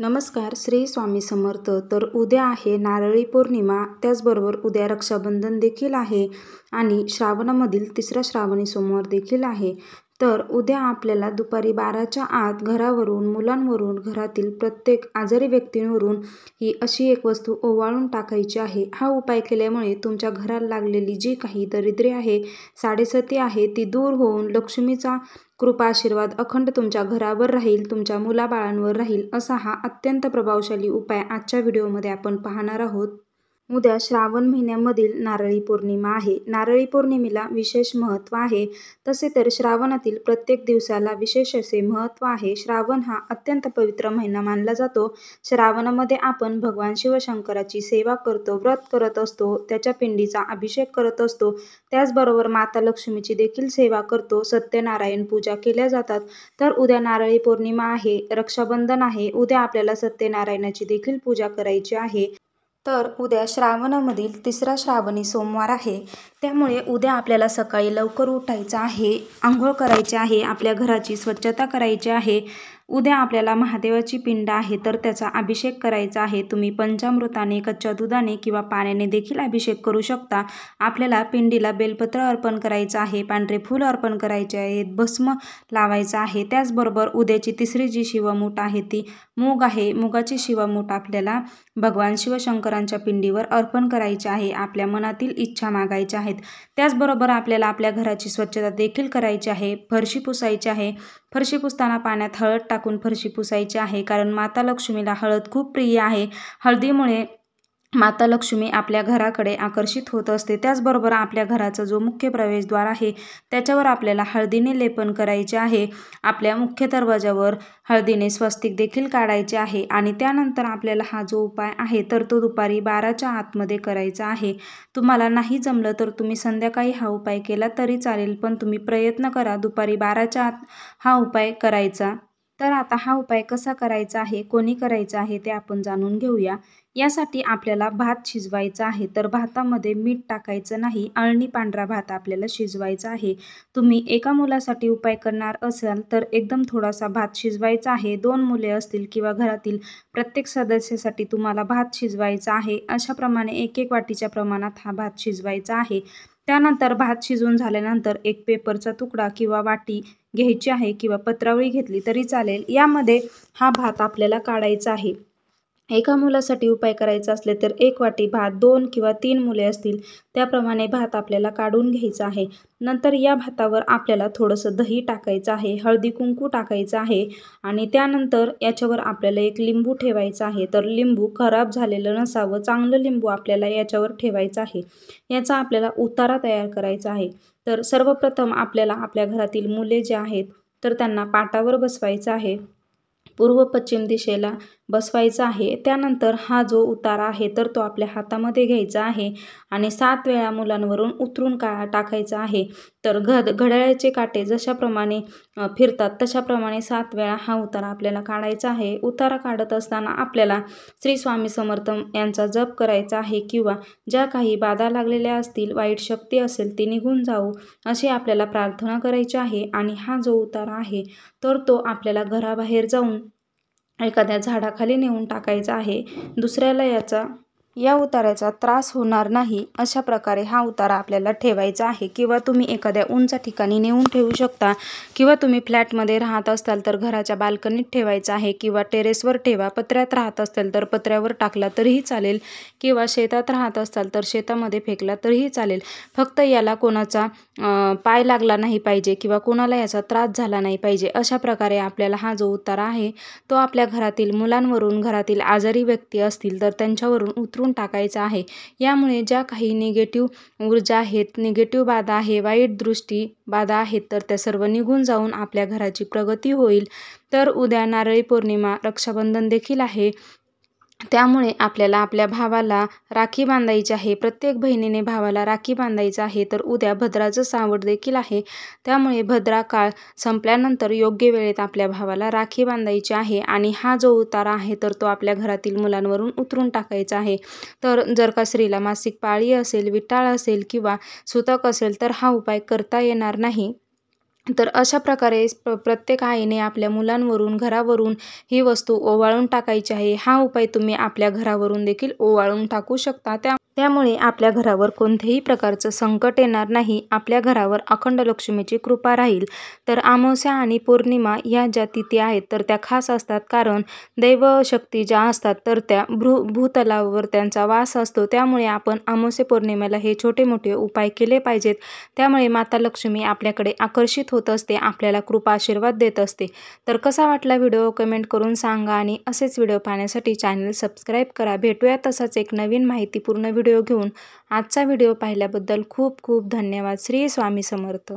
नमस्कार श्री स्वामी समर्थ तर उद्या आहे नारळी पौर्णिमा त्याचबरोबर उद्या रक्षाबंधन देखील आहे आणि श्रावणामधील तिसरा श्रावणी सोमवार देखील आहे तर उद्या आपल्याला दुपारी बाराच्या आत घरावरून मुलांवरून घरातील प्रत्येक आजारी व्यक्तींवरून ही अशी एक वस्तू ओवाळून टाकायची आहे हा उपाय केल्यामुळे तुमच्या घराला लागलेली जी काही दरिद्री आहे साडेसती आहे ती दूर होऊन लक्ष्मीचा कृपा आशीर्वाद अखंड तुमच्या घरावर राहील तुमच्या मुलाबाळांवर राहील असा हा अत्यंत प्रभावशाली उपाय आजच्या व्हिडिओमध्ये आपण पाहणार आहोत उद्या श्रावण महिन्यामधील नारळी पौर्णिमा आहे नारळी पौर्णिमेला विशेष महत्त्व आहे तसे तर श्रावणातील प्रत्येक दिवसाला विशेष असे महत्त्व आहे श्रावण हा अत्यंत पवित्र महिना मानला जातो श्रावणामध्ये आपण भगवान शिवशंकराची सेवा करतो व्रत करत असतो त्याच्या पिंडीचा अभिषेक करत असतो त्याचबरोबर माता लक्ष्मीची देखील सेवा करतो सत्यनारायण पूजा केल्या जातात तर उद्या नारळी पौर्णिमा आहे रक्षाबंधन आहे उद्या आपल्याला सत्यनारायणाची देखील पूजा करायची आहे तर उद्या श्रावणामधील तिसरा श्रावणी सोमवार आहे त्यामुळे उद्या आपल्याला सकाळी लवकर उठायचं आहे आंघोळ करायची आहे आपल्या घराची स्वच्छता करायची आहे उद्या आपल्याला महादेवाची पिंड आहे तर त्याचा अभिषेक करायचा आहे तुम्ही पंचामृताने कच्च्या दुधाने किंवा पाण्याने देखील अभिषेक करू शकता आपल्याला पिंडीला बेलपत्र अर्पण करायचं आहे पांढरे फूल अर्पण करायचे आहेत भस्म लावायचं आहे त्याचबरोबर उद्याची तिसरी जी शिवमूठ आहे ती मूग आहे मुगाची शिवमूठ आपल्याला भगवान शिवशंकरांच्या पिंडीवर अर्पण करायचे आहे आपल्या मनातील इच्छा मागायच्या आहेत त्याचबरोबर आपल्याला आपल्या घराची स्वच्छता देखील करायची आहे फरशी पुसायची आहे फरशी पुसताना पाण्यात हळद टाकून फरशी पुसायची आहे कारण माता लक्ष्मीला हळद खूप प्रिय आहे हळदीमुळे माता लक्ष्मी आपल्या घराकडे आकर्षित होत असते त्याचबरोबर आपल्या घराचा जो मुख्य प्रवेशद्वार आहे त्याच्यावर आपल्याला हळदीने लेपन करायचे आहे आपल्या मुख्य दरवाजावर हळदीने स्वस्तिक देखील काढायचे आहे आणि त्यानंतर आपल्याला हा जो उपाय आहे तर तो दुपारी बाराच्या आतमध्ये करायचा आहे तुम्हाला नाही जमलं तर तुम्ही संध्याकाळी हा उपाय केला तरी चालेल पण तुम्ही प्रयत्न करा दुपारी बाराच्या आत हा उपाय करायचा तर आता हा उपाय कसा करायचा आहे कोणी करायचा आहे ते आपण जाणून घेऊया यासाठी आपल्याला भात शिजवायचा आहे तर भातामध्ये मीठ टाकायचं नाही अळणी पांढरा भात आपल्याला शिजवायचा आहे तुम्ही एका मुलासाठी उपाय करणार असाल तर एकदम थोडासा भात शिजवायचा आहे दोन मुले असतील किंवा घरातील प्रत्येक सदस्यासाठी तुम्हाला भात शिजवायचा आहे अशाप्रमाणे एक एक वाटीच्या प्रमाणात हा भात शिजवायचा आहे त्यानंतर भात शिजवून झाल्यानंतर एक पेपरचा तुकडा किंवा वाटी घ्यायची आहे किंवा पत्रावळी घेतली तरी चालेल यामध्ये हा भात आपल्याला काढायचा आहे एका मुलासाठी उपाय करायचा असले तर एक वाटी भात दोन किंवा तीन मुले असतील त्याप्रमाणे भात आपल्याला काढून घ्यायचा आहे नंतर या भातावर आपल्याला थोडंसं दही टाकायचं आहे हळदी कुंकू टाकायचं आहे आणि त्यानंतर याच्यावर आपल्याला एक लिंबू ठेवायचा आहे तर लिंबू खराब झालेलं नसावं चांगलं लिंबू आपल्याला याच्यावर ठेवायचं आहे याचा आपल्याला उतारा तयार करायचा आहे तर सर्वप्रथम आपल्याला आपल्या घरातील मुले जे आहेत तर त्यांना पाटावर बसवायचं आहे पूर्व पश्चिम दिशेला बसवायचा आहे त्यानंतर हा जो उतारा आहे तर तो आपल्या हातामध्ये घ्यायचा आहे आणि सात वेळा मुलांवरून उतरून का टाकायचा आहे तर घद घड्याळ्याचे काटे जशाप्रमाणे फिरतात तशाप्रमाणे सात वेळा हा उतारा आपल्याला काढायचा आहे उतारा काढत असताना आपल्याला श्री स्वामी समर्थ यांचा जप करायचा आहे किंवा ज्या काही बाधा लागलेल्या असतील वाईट शक्ती असेल ती निघून जाऊ अशी आपल्याला प्रार्थना करायची आहे आणि हा जो उतारा आहे तर तो आपल्याला घराबाहेर जाऊन एखाद्या झाडाखाली नेऊन टाकायचं आहे दुसऱ्याला याचा या उताराचा त्रास होणार नाही अशा प्रकारे हा उतारा आपल्याला ठेवायचा आहे किंवा तुम्ही एखाद्या उंच ठिकाणी नेऊन ठेवू शकता किंवा तुम्ही फ्लॅटमध्ये राहत असाल तर घराच्या बाल्कनीत ठेवायचा आहे किंवा टेरेसवर ठेवा पत्र्यात राहत असेल तर पत्र्यावर टाकला तरीही चालेल किंवा शेतात राहत असाल तर शेतामध्ये फेकला तरीही चालेल फक्त याला कोणाचा पाय लागला नाही पाहिजे किंवा कोणाला याचा त्रास झाला नाही पाहिजे अशा प्रकारे आपल्याला हा जो उतारा आहे तो आपल्या घरातील मुलांवरून घरातील आजारी व्यक्ती असतील तर त्यांच्यावरून उतरून काढून टाकायचा आहे यामुळे ज्या काही निगेटिव्ह ऊर्जा आहेत निगेटिव्ह बाधा आहे वाईट दृष्टी बाधा आहेत तर त्या सर्व निघून जाऊन आपल्या घराची प्रगती होईल तर उद्या नारळी पौर्णिमा रक्षाबंधन देखील आहे त्यामुळे आपल्याला आपल्या भावाला राखी बांधायची आहे प्रत्येक बहिणीने भावाला राखी बांधायचं आहे तर उद्या भद्राचं सावड देखील आहे त्यामुळे भद्रा काळ संपल्यानंतर योग्य वेळेत आपल्या भावाला राखी बांधायची आहे आणि हा जो उतारा आहे तर तो आपल्या घरातील मुलांवरून उतरून टाकायचा आहे तर जर का स्त्रीला मासिक पाळी असेल विटाळ असेल किंवा सुतक असेल तर हा उपाय करता येणार नाही तर अशा प्रकारे प्रत्येक आईने आपल्या मुलांवरून घरावरून ही वस्तू ओवाळून टाकायची आहे हा उपाय तुम्ही आपल्या घरावरून देखील ओवाळून टाकू शकता त्या त्यामुळे आपल्या घरावर कोणत्याही प्रकारचं संकट येणार नाही आपल्या घरावर अखंड लक्ष्मीची कृपा राहील तर अमावस्या आणि पौर्णिमा या ज्या तिथी आहेत तर त्या खास असतात कारण दैवशक्ती ज्या असतात तर त्या भ्रू भूतलावर त्यांचा वास असतो त्यामुळे आपण अमावस्या पौर्णिमेला हे छोटे मोठे उपाय केले पाहिजेत त्यामुळे माता लक्ष्मी आपल्याकडे आकर्षित होत असते आपल्याला कृपा आशीर्वाद देत असते तर कसा वाटला व्हिडिओ कमेंट करून सांगा आणि असेच व्हिडिओ पाहण्यासाठी चॅनल सबस्क्राईब करा भेटूया तसाच एक नवीन माहितीपूर्ण व्हिडिओ व्हिडिओ घेऊन आजचा व्हिडिओ पाहिल्याबद्दल खूप खूप धन्यवाद श्री स्वामी समर्थ